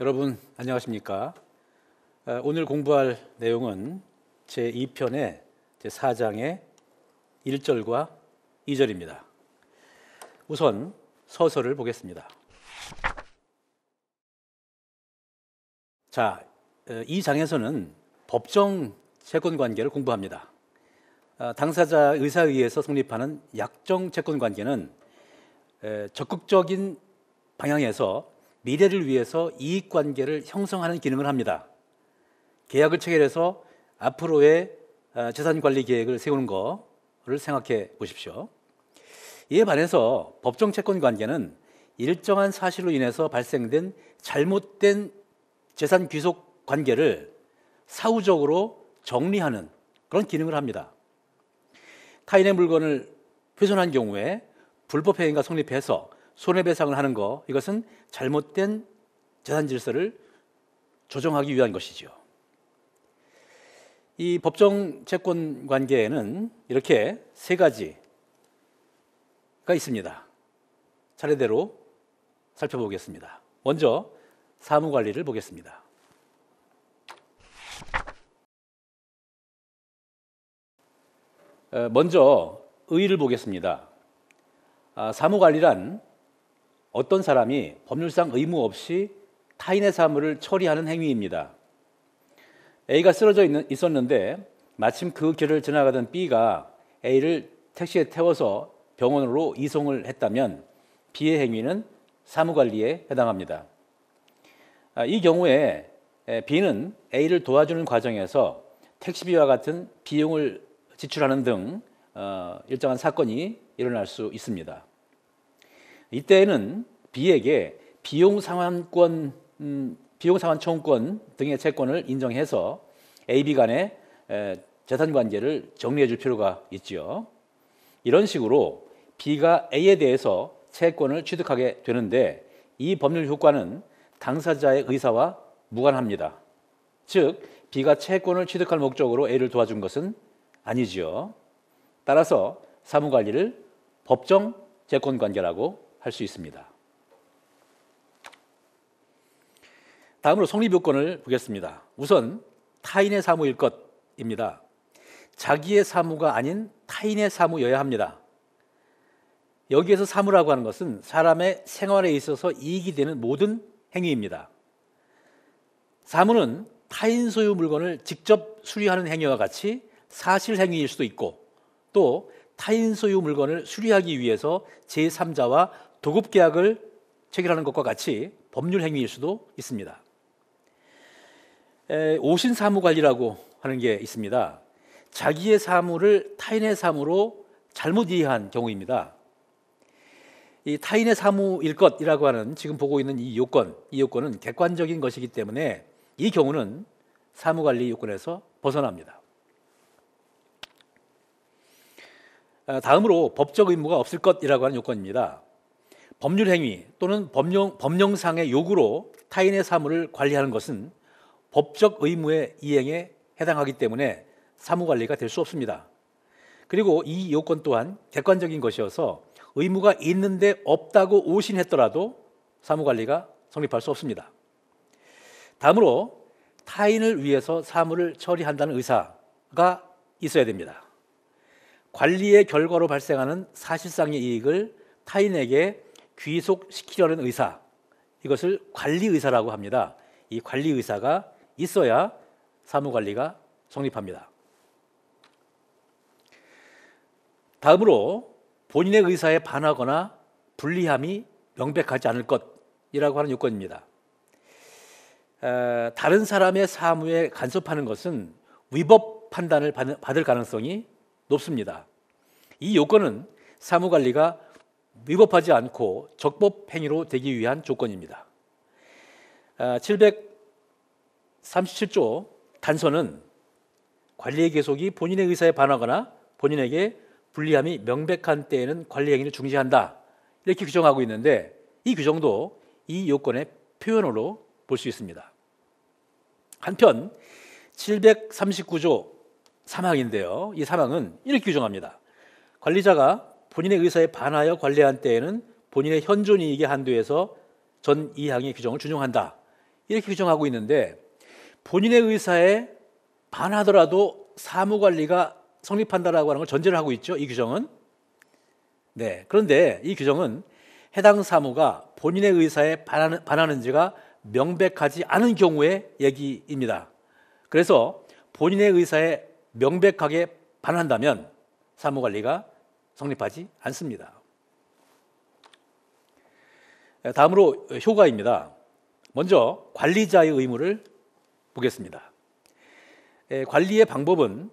여러분 안녕하십니까? 오늘 공부할 내용은 제 2편의 제 4장의 1절과 2절입니다. 우선 서서를 보겠습니다. 자, 이 장에서는 법정 채권 관계를 공부합니다. 아, 당사자 의사에 의해서 성립하는 약정 채권 관계는 적극적인 방향에서 미래를 위해서 이익 관계를 형성하는 기능을 합니다. 계약을 체결해서 앞으로의 아, 재산 관리 계획을 세우는 거를 생각해 보십시오. 이에 반해서 법정 채권 관계는 일정한 사실로 인해서 발생된 잘못된 재산 귀속 관계를 사후적으로 정리하는 그런 기능을 합니다. 타인의 물건을 훼손한 경우에 불법 행위가 성립해서 손해배상을 하는 거 이것은 잘못된 재산 질서를 조정하기 위한 것이지요. 이 법정 채권 관계에는 이렇게 세 가지가 있습니다. 차례대로 살펴보겠습니다. 먼저 사무 관리를 보겠습니다. 어, 먼저 의의를 보겠습니다. 아, 사무 관리란 어떤 사람이 법률상 의무 없이 타인의 사물을 처리하는 행위입니다. A가 쓰러져 있는, 있었는데 마침 그 길을 지나가던 B가 A를 택시에 태워서 병원으로 이송을 했다면 B의 행위는 사무관리에 해당합니다. 아, 이 경우에 B는 A를 도와주는 과정에서 택시비와 같은 비용을 지출하는 등 어, 일정한 사건이 일어날 수 있습니다. 이때는 B에게 비용 상환권 음, 비용 상환 청구권 등의 채권을 인정해서 AB 간의 재산 관계를 정리해 줄 필요가 있지요. 이런 식으로 B가 A에 대해서 채권을 취득하게 되는데 이 법률 효과는 당사자의 의사와 무관합니다. 즉 B가 채권을 취득할 목적으로 A를 도와준 것은 아니지요. 따라서 사무 관리를 법정 채권 관계라고 할수 있습니다. 다음으로 성립 요건을 보겠습니다. 우선 타인의 사무일 것입니다. 자기의 사무가 아닌 타인의 사무여야 합니다. 여기에서 사무라고 하는 것은 사람의 생활에 있어서 이익이 되는 모든 행위입니다. 사무는 타인 소유 물건을 직접 수리하는 행위와 같이 사실 행위일 수도 있고 또 타인 소유 물건을 수리하기 위해서 제3자와 도급 계약을 체결하는 것과 같이 법률 행위일 수도 있습니다. 오신 사무 관리라고 하는 게 있습니다. 자기의 사무를 타인의 사무로 잘못 이해한 경우입니다. 이 타인의 사무일 것이라고 하는 지금 보고 있는 이 요건, 이 요건은 객관적인 것이기 때문에 이 경우는 사무 관리 요건에서 벗어납니다. 아, 다음으로 법적 의무가 없을 것이라고 하는 요건입니다. 법률 행위 또는 법령, 법령상의 요구로 타인의 사물을 관리하는 것은 법적 의무의 이행에 해당하기 때문에 사무 관리가 될 수 없습니다. 그리고 이 요건 또한 객관적인 것이어서 의무가 있는데 없다고 오신했더라도 사무 관리가 성립할 수 없습니다. 다음으로 타인을 위해서 사물을 처리한다는 의사가 있어야 됩니다. 관리의 결과로 발생하는 사실상의 이익을 타인에게 귀속시키려는 의사 이것을 관리 의사라고 합니다. 이 관리 의사가 있어야 사무 관리가 성립합니다. 다음으로 본인의 의사에 반하거나 불리함이 명백하지 않을 것이라고 하는 요건입니다. 에, 다른 사람의 사무에 간섭하는 것은 위법 판단을 받을 가능성이 높습니다. 이 요건은 사무관리가 위법하지 않고 적법 행위로 되기 위한 조건입니다. 737조 아, 단서는 관리의 계속이 본인의 의사에 반하거나 본인에게 불리함이 명백한 때에는 관리 행위를 중지한다. 이렇게 규정하고 있는데 이 규정도 이 요건의 표현으로 볼 수 있습니다. 한편 739조 3항인데요이3항은 이렇게 규정합니다. 관리자가 본인의 의사에 반하여 관례한 때에는 본인의 현존 이익에 한도에서 전 이항의 규정을 준용한다. 이렇게 규정하고 있는데 본인의 의사에 반하더라도 사무 관리가 성립한다라고 하는 걸 전제를 하고 있죠. 이 규정은. 네. 그런데 이 규정은 해당 사무가 본인의 의사에 반하는, 반하는지가 명백하지 않은 경우의 얘기입니다. 그래서 본인의 의사에 명백하게 반한다면 사무관리가 성립하지 않습니다. 예, 다음으로 효과입니다. 먼저 관리자의 의무를 보겠습니다. 예, 관리의 방법은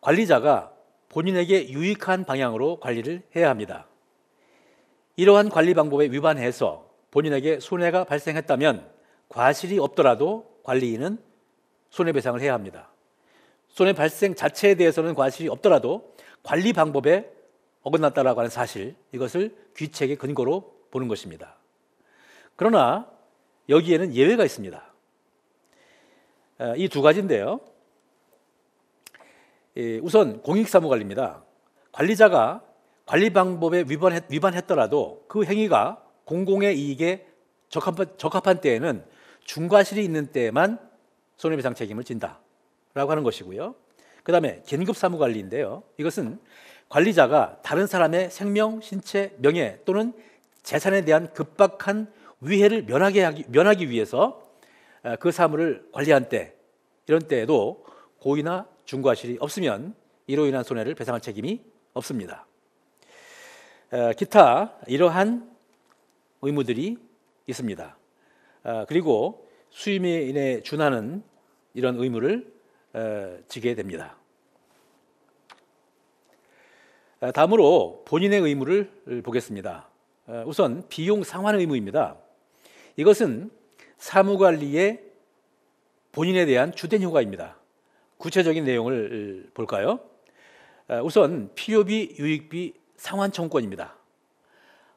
관리자가 본인에게 유익한 방향으로 관리를 해야 합니다. 이러한 관리 방법에 위반해서 본인에게 손해가 발생했다면 과실이 없더라도 관리인은 손해배상을 해야 합니다. 손해 발생 자체에 대해서는 과실이 없더라도 관리 방법에 어긋났다라고 하는 사실 이것을 귀책의 근거로 보는 것입니다. 그러나 여기에는 예외가 있습니다. 아, 이두 가지인데요. 예, 우선 공익사무관리입니다. 관리자가 관리 방법에 위반했, 더라도그 행위가 공공의 이익에 적합한, 때에는 중과실이 있는 때에만 손해배상 책임을 진다라고 하는 것이고요. 그 다음에 긴급사무관리인데요. 이것은 관리자가 다른 사람의 생명, 신체, 명예 또는 재산에 대한 급박한 위해를 면하게 하기, 면하기 위해서 그 사물을 관리한 때 이런 때에도 고의나 중과실이 없으면 이로 인한 손해를 배상할 책임이 없습니다. 기타 이러한 의무들이 있습니다. 그리고 수임인에 준하는 이런 의무를 지게 됩니다. 다음으로 본인의 의무를 보겠습니다. 우선 비용 상환 의무입니다. 이것은 사무관리의 본인에 대한 주된 효과입니다. 구체적인 내용을 볼까요? 우선 필요비 유익비 상환 청구권입니다.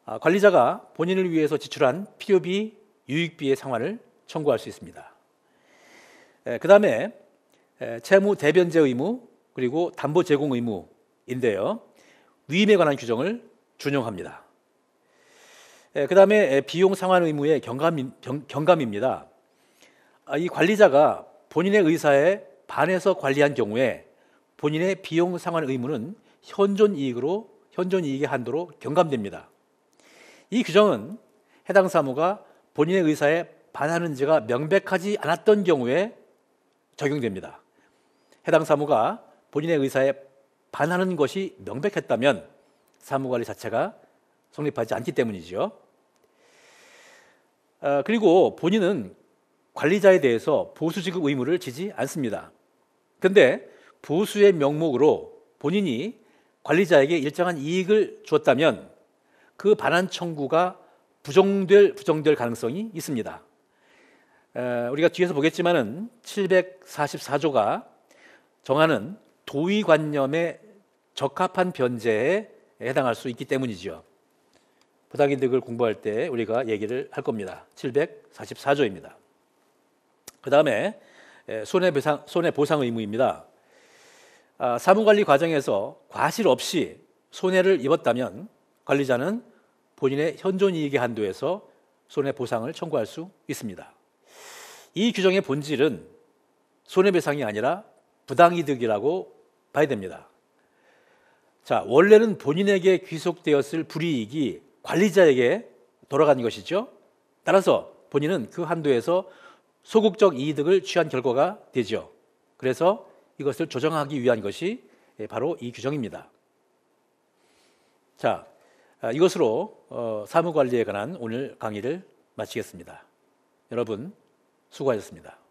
아, 관리자가 본인을 위해서 지출한 필요비 유익비의 상환을 청구할 수 있습니다. 그 다음에 채무 대변제 의무 그리고 담보 제공 의무인데요. 위임에 관한 규정을 준용합니다. 예, 그 다음에 예, 비용 상환 의무의 경감, 경감 입니다이 아, 관리자가 본인의 의사에 반해서 관리한 경우에 본인의 비용 상환 의무는 현존 이익으로 현존 이익의 한도로 경감됩니다. 이 규정은 해당 사무가 본인의 의사에 반하는지가 명백하지 않았던 경우에 적용됩니다. 해당 사무가 본인의 의사에 반하는 것이 명백했다면 사무관리 자체가 성립하지 않기 때문이죠. 아, 그리고 본인은 관리자에 대해서 보수지급 의무를 지지 않습니다. 근데 보수의 명목으로 본인이 관리자에게 일정한 이익을 줬다면 그 반환 청구가 부정될 부정될 가능성이 있습니다. 아, 우리가 뒤에서 보겠지만은 744조가 정하는 도의관념의 적합한 변제에 해당할 수 있기 때문이지요. 부당이득을 공부할 때 우리가 얘기를 할 겁니다. 744조입니다. 그 다음에 손해배상, 손해보상 의무입니다. 아, 사무관리 과정에서 과실 없이 손해를 입었다면 관리자는 본인의 현존 이익의 한도에서 손해보상을 청구할 수 있습니다. 이 규정의 본질은 손해배상이 아니라 부당이득이라고 봐야 됩니다. 자, 원래는 본인에게 귀속되었을 불이익이 관리자에게 돌아간 것이죠. 따라서 본인은 그 한도에서 소극적 이득을 취한 결과가 되죠. 그래서 이것을 조정하기 위한 것이 바로 이 규정입니다. 자, 아, 이것으로 어, 사무관리에 관한 오늘 강의를 마치겠습니다. 여러분 수고하셨습니다.